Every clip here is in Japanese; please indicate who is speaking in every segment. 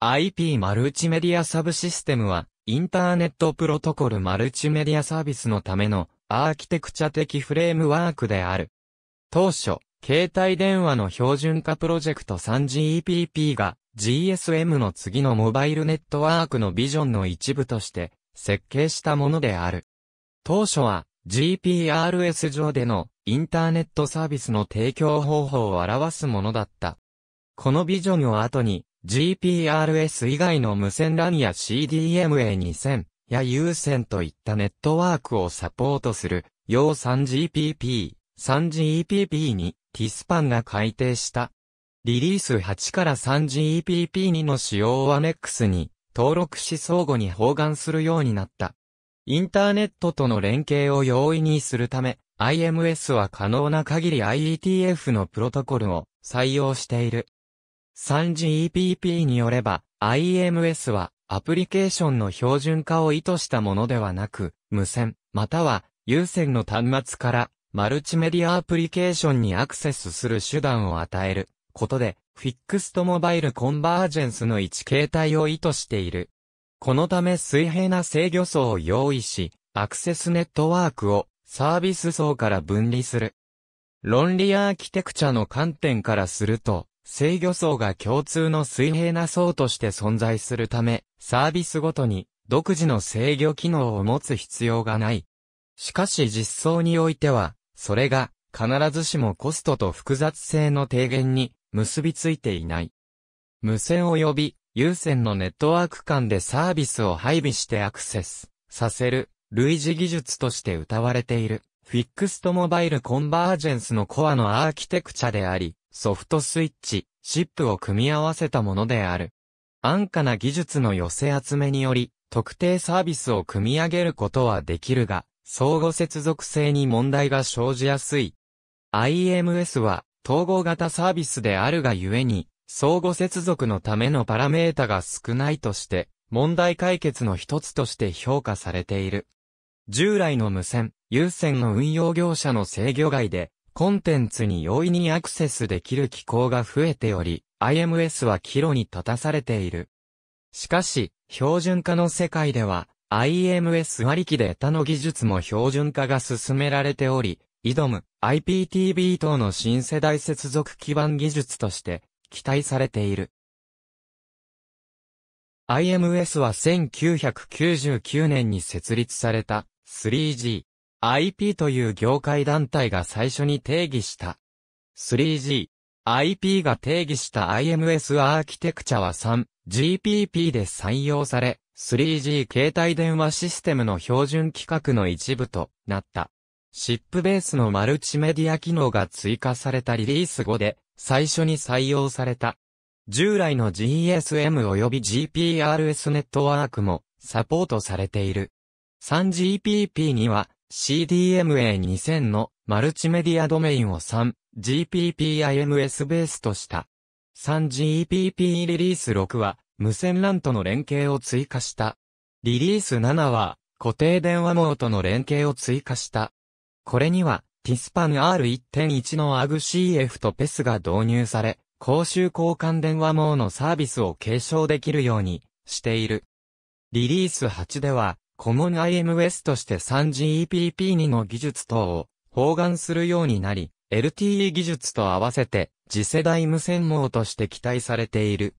Speaker 1: IP マルチメディアサブシステムは、インターネットプロトコルマルチメディアサービスのためのアーキテクチャ的フレームワークである。当初、携帯電話の標準化プロジェクト 3GEPP が GSM の次のモバイルネットワークのビジョンの一部として設計したものである。当初は GPRS 上でのインターネットサービスの提供方法を表すものだった。このビジョンを後に GPRS 以外の無線 LAN や CDMA2000 や有線といったネットワークをサポートする、要 3GPP、3GEPP に TISPAN が改定した。リリース8から 3GEPP2 の使用をアネックスに登録し相互に包含するようになった。インターネットとの連携を容易にするため、IMS は可能な限り IETF のプロトコルを採用している。3GPP によれば、IMS はアプリケーションの標準化を意図したものではなく、無線、または有線の端末からマルチメディアアプリケーションにアクセスする手段を与えることで、フィックスとモバイルコンバージェンスの一形態を意図している。このため水平な制御層を用意し、アクセスネットワークをサービス層から分離する。論理アーキテクチャの観点からすると、制御層が共通の水平な層として存在するため、サービスごとに独自の制御機能を持つ必要がない。しかし実装においては、それが必ずしもコストと複雑性の低減に結びついていない。無線及び有線のネットワーク間でサービスを配備してアクセスさせる類似技術として謳われているフィックストモバイルコンバージェンスのコアのアーキテクチャであり、ソフトスイッチ、シップを組み合わせたものである。安価な技術の寄せ集めにより、特定サービスを組み上げることはできるが、相互接続性に問題が生じやすい。IMS は統合型サービスであるがゆえに、相互接続のためのパラメータが少ないとして、問題解決の一つとして評価されている。従来の無線、有線の運用業者の制御外で、コンテンツに容易にアクセスできる機構が増えており、IMS は岐路に立たされている。しかし、標準化の世界では、IMS 割り機で他の技術も標準化が進められており、イドム、IPTV 等の新世代接続基盤技術として期待されている。IMS は1999年に設立された 3G、IP という業界団体が最初に定義した。3G。IP が定義した IMS アーキテクチャは 3GPP で採用され、3G 携帯電話システムの標準規格の一部となった。SIP ベースのマルチメディア機能が追加されたリリース後で最初に採用された。従来の GSM 及び GPRS ネットワークもサポートされている。3GPP には CDMA2000 のマルチメディアドメインを 3GPPIMS ベースとした。3GPP リリース6は無線 LAN との連携を追加した。リリース7は固定電話網との連携を追加した。これにはティスパン R1.1 の AGCF と PES が導入され、公衆交換電話網のサービスを継承できるようにしている。リリース8ではコモン IMS として 3GEPP2 の技術等を包含するようになり、LTE 技術と合わせて次世代無線網として期待されている。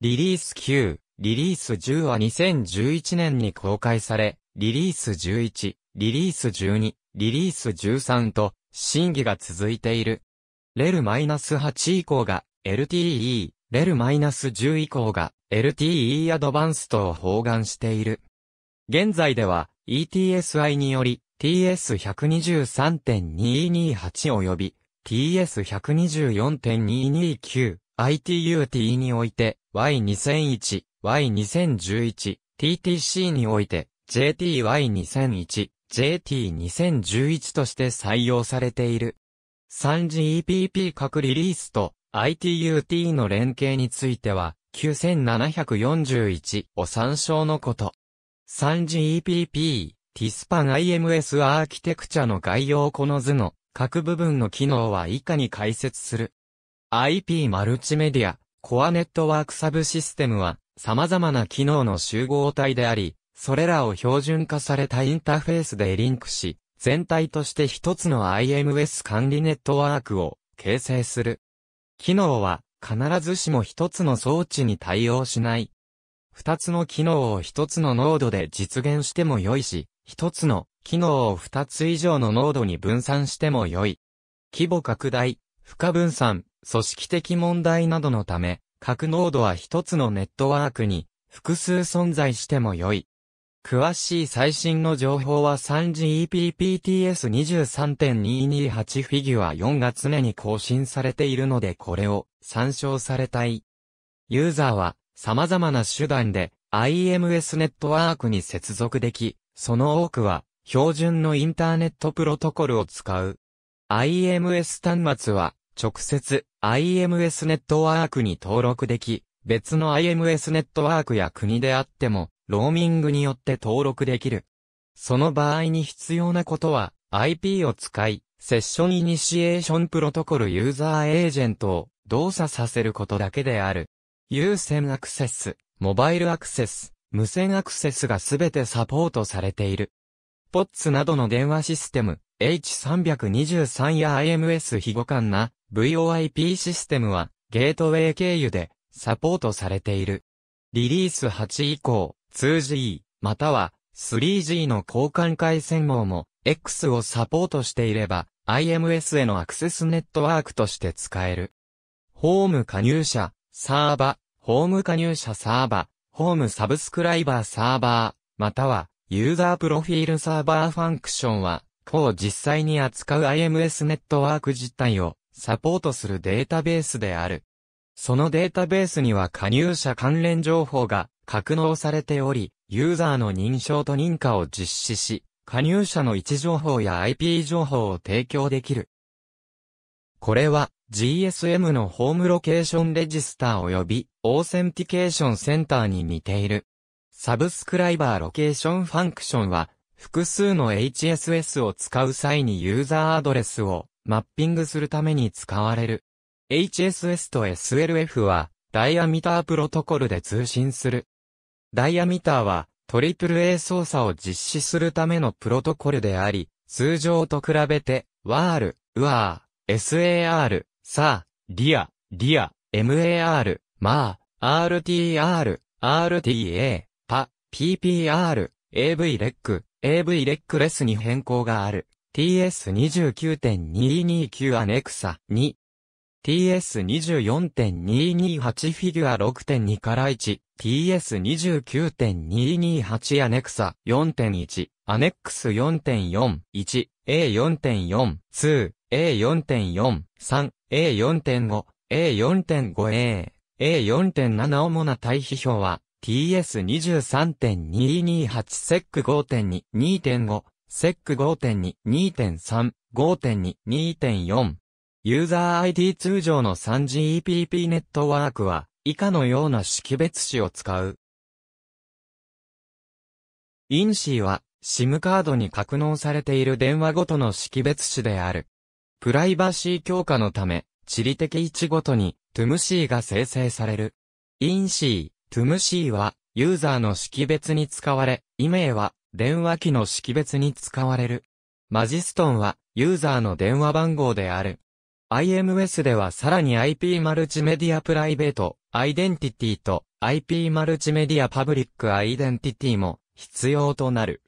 Speaker 1: リリース9、リリース10は2011年に公開され、リリース11、リリース12、リリース13と審議が続いている。レル -8 以降が LTE、レル -10 以降が LTE アドバンストを包含している。現在では ETSI により TS123.228 及び TS124.229 ITUT において Y2001、Y2011、TTC において JTY2001、JT2011 として採用されている。3GEPP 各リリースと ITUT の連携については9741を参照のこと。3GPP、ティスパン IMS アーキテクチャの概要この図の各部分の機能は以下に解説する。IP マルチメディア、コアネットワークサブシステムは様々な機能の集合体であり、それらを標準化されたインターフェースでリンクし、全体として一つの IMS 管理ネットワークを形成する。機能は必ずしも一つの装置に対応しない二つの機能を一つの濃度で実現しても良いし、一つの機能を二つ以上の濃度に分散しても良い。規模拡大、負荷分散、組織的問題などのため、各濃度は一つのネットワークに複数存在しても良い。詳しい最新の情報は 3GEPPTS23.228 フィギュア4が常に更新されているのでこれを参照されたい。ユーザーは様々な手段で IMS ネットワークに接続でき、その多くは標準のインターネットプロトコルを使う。IMS 端末は直接 IMS ネットワークに登録でき、別の IMS ネットワークや国であっても、ローミングによって登録できる。その場合に必要なことは、IP を使い、セッションイニシエーションプロトコルユーザーエージェントを動作させることだけである。有線アクセス、モバイルアクセス、無線アクセスがすべてサポートされている。ポッツなどの電話システム、H323 や IMS 非互換な VOIP システムはゲートウェイ経由でサポートされている。リリース8以降、2G、または 3G の交換回線網も X をサポートしていれば IMS へのアクセスネットワークとして使える。ホーム加入者、サーバ、ホーム加入者サーバ、ホームサブスクライバーサーバー、または、ユーザープロフィールサーバーファンクションは、う実際に扱う IMS ネットワーク実態をサポートするデータベースである。そのデータベースには加入者関連情報が格納されており、ユーザーの認証と認可を実施し、加入者の位置情報や IP 情報を提供できる。これは GSM のホームロケーションレジスター及びオーセンティケーションセンターに似ている。サブスクライバーロケーションファンクションは複数の HSS を使う際にユーザーアドレスをマッピングするために使われる。HSS と SLF はダイアミタープロトコルで通信する。ダイアミターは AAA 操作を実施するためのプロトコルであり、通常と比べてワール、ウアー、SAR、さあ、リア、リア、MAR、まあ、RTR、RTA、パ、PPR、AV レック、AV レックレスに変更がある。TS29.229 アネクサ2。TS24.228 フィギュア6.2から1。TS29.228 アネクサ4.1。アネックス4.41。A4.4。2。A4.4、3、A4.5、A4.5A、A4.7 主な対比表は TS23.228 sec 5.2、2.5、sec 5.2、2.3、5.2、2.4。ユーザー ID 通常の 3GPP ネットワークは以下のような識別子を使う。インシーは SIM カードに格納されている電話ごとの識別子である。プライバシー強化のため、地理的位置ごとに、トゥムシーが生成される。インシー、トゥムシーは、ユーザーの識別に使われ、イメーは、電話機の識別に使われる。マジストンは、ユーザーの電話番号である。IMS ではさらに IP マルチメディアプライベート、アイデンティティと IP マルチメディアパブリックアイデンティティも必要となる。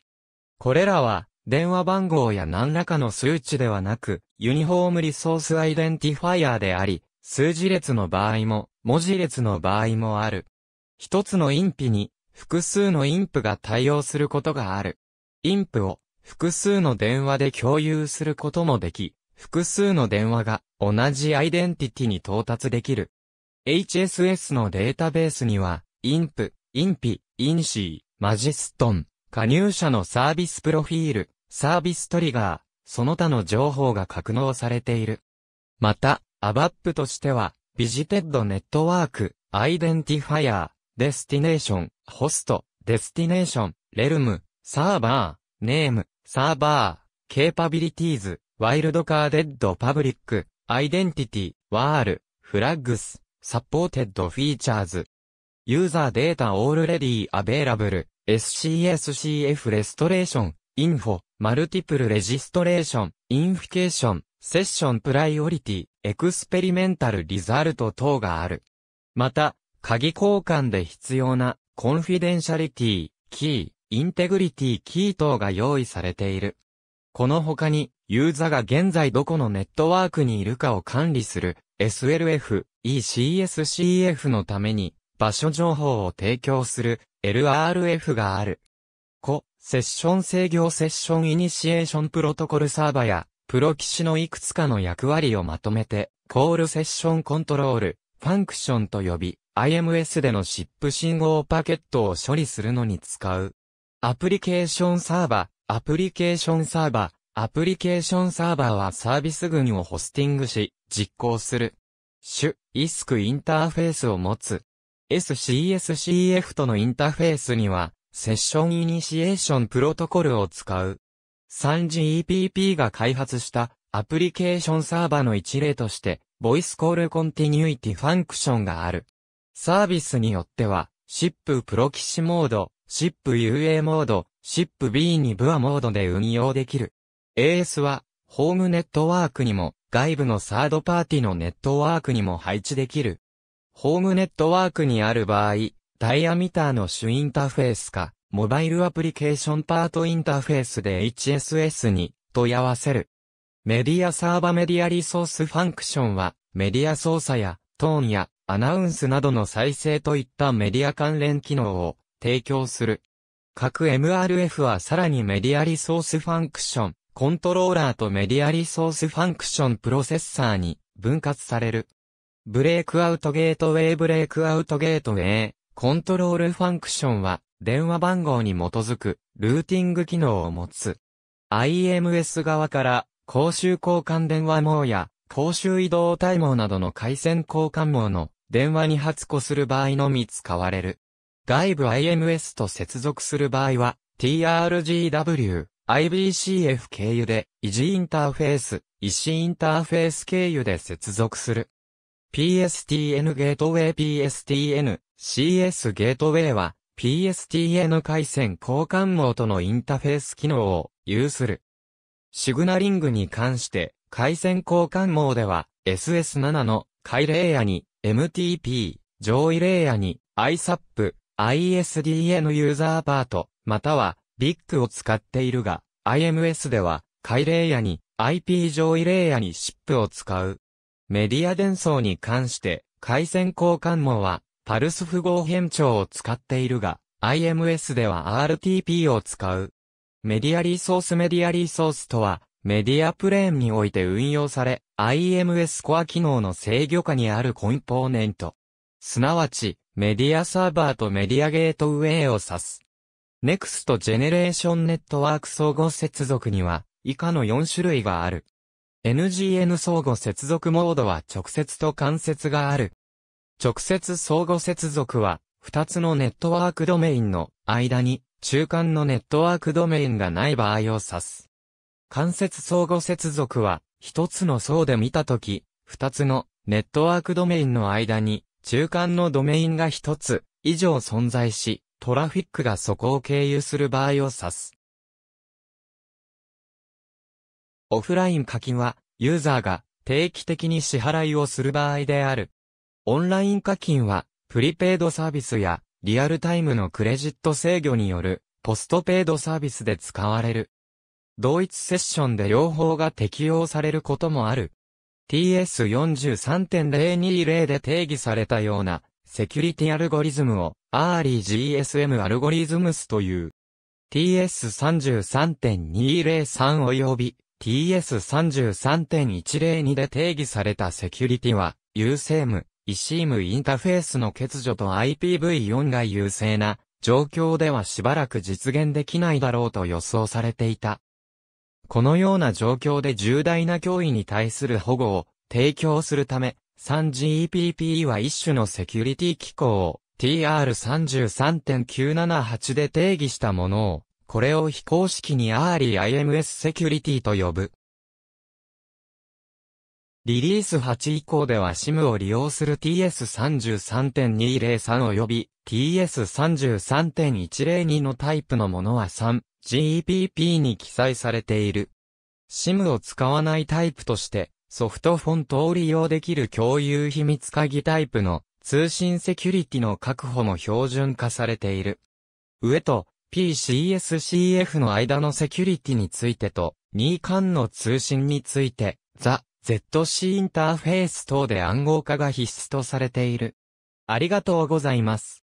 Speaker 1: これらは電話番号や何らかの数値ではなくユニフォームリソースアイデンティファイアであり、数字列の場合も、文字列の場合もある。一つのインピに、複数のインプが対応することがある。インプを、複数の電話で共有することもでき、複数の電話が同じアイデンティティに到達できる。HSS のデータベースには、インプ、インピ、インシー、マジストン、加入者のサービスプロフィール、サービストリガー、その他の情報が格納されている。また、アバップとしては、ビジテッドネットワーク、アイデンティファイアー、デスティネーション、ホスト、デスティネーション、レルム、サーバー、ネーム、サーバー、ケーパビリティーズ、ワイルドカーデッドパブリック、アイデンティティ、ワール、フラッグス、サポーテッドフィーチャーズ。ユーザーデータオールレディアベイラブル、SCSCF レストレーション、インフォ、マルティプルレジストレーション、インフィケーション、セッションプライオリティ、エクスペリメンタルリザルト等がある。また、鍵交換で必要なコンフィデンシャリティ、キー、インテグリティキー等が用意されている。この他に、ユーザが現在どこのネットワークにいるかを管理する SLF、ECSCF のために場所情報を提供する LRF がある。セッション制御セッションイニシエーションプロトコルサーバや、プロ騎士のいくつかの役割をまとめて、コールセッションコントロール、ファンクションと呼び、IMS でのシップ信号パケットを処理するのに使う。アプリケーションサーバ、アプリケーションサーバ、アプリケーションサーバーはサービス群をホスティングし、実行する。主、イスクインターフェースを持つ。SCSCF とのインターフェースには、セッションイニシエーションプロトコルを使う。3GEPP が開発したアプリケーションサーバの一例として、ボイスコールコンティニュイティファンクションがある。サービスによっては、SIP プロキシモード、SIP UA モード、SIP B にブアモードで運用できる。AS は、ホームネットワークにも、外部のサードパーティのネットワークにも配置できる。ホームネットワークにある場合、ダイアミターの主インターフェースか、モバイルアプリケーションパートインターフェースで HSS に問い合わせる。メディアサーバメディアリソースファンクションは、メディア操作や、トーンや、アナウンスなどの再生といったメディア関連機能を提供する。各 MRF はさらにメディアリソースファンクション、コントローラーとメディアリソースファンクションプロセッサーに分割される。ブレイクアウトゲートウェイブレイクアウトゲートウェイコントロールファンクションは、電話番号に基づく、ルーティング機能を持つ。IMS 側から、公衆交換電話網や、公衆移動対網などの回線交換網の電話に発行する場合のみ使われる。外部 IMS と接続する場合は、TRGW、IBCF 経由で、維持インターフェース、維持インターフェース経由で接続する。PSTN ゲートウェイ PSTN、CS ゲートウェイは PSTN 回線交換網とのインターフェース機能を有する。シグナリングに関して回線交換網では SS7 の回レイヤに MTP、上位レイヤに ISAP、ISDN ユーザーパート、または BIC を使っているが、IMS では回レイヤに IP 上位レイヤに SIP を使う。メディア伝送に関して回線交換網はパルス符号変調を使っているが、IMS では RTP を使う。メディアリソースメディアリソースとは、メディアプレーンにおいて運用され、IMS コア機能の制御下にあるコンポーネント。すなわち、メディアサーバーとメディアゲートウェイを指す。NEXT ジェネレーションネットワーク相互接続には、以下の4種類がある。NGN 相互接続モードは直接と間接がある。直接相互接続は、二つのネットワークドメインの間に、中間のネットワークドメインがない場合を指す。間接相互接続は、一つの層で見たとき、二つのネットワークドメインの間に、中間のドメインが一つ以上存在し、トラフィックがそこを経由する場合を指す。オフライン課金は、ユーザーが定期的に支払いをする場合である。オンライン課金は、プリペイドサービスや、リアルタイムのクレジット制御による、ポストペイドサービスで使われる。同一セッションで両方が適用されることもある。TS43.020 で定義されたような、セキュリティアルゴリズムを、RGSM アルゴリズムスという。TS33.203 及び TS33.102 で定義されたセキュリティは、u s m イシームインターフェースの欠如と IPv4 が優勢な状況ではしばらく実現できないだろうと予想されていた。このような状況で重大な脅威に対する保護を提供するため、3GEPP は一種のセキュリティ機構を TR33.978 で定義したものを、これを非公式に RIMS セキュリティと呼ぶ。リリース8以降では SIM を利用する TS33.203 及び TS33.102 のタイプのものは 3GPP に記載されている。SIM を使わないタイプとして、ソフトフォントを利用できる共有秘密鍵タイプの通信セキュリティの確保も標準化されている。上と PCSCF の間のセキュリティについてと、2間の通信について、ザ・ ZC インターフェース等で暗号化が必須とされている。ありがとうございます。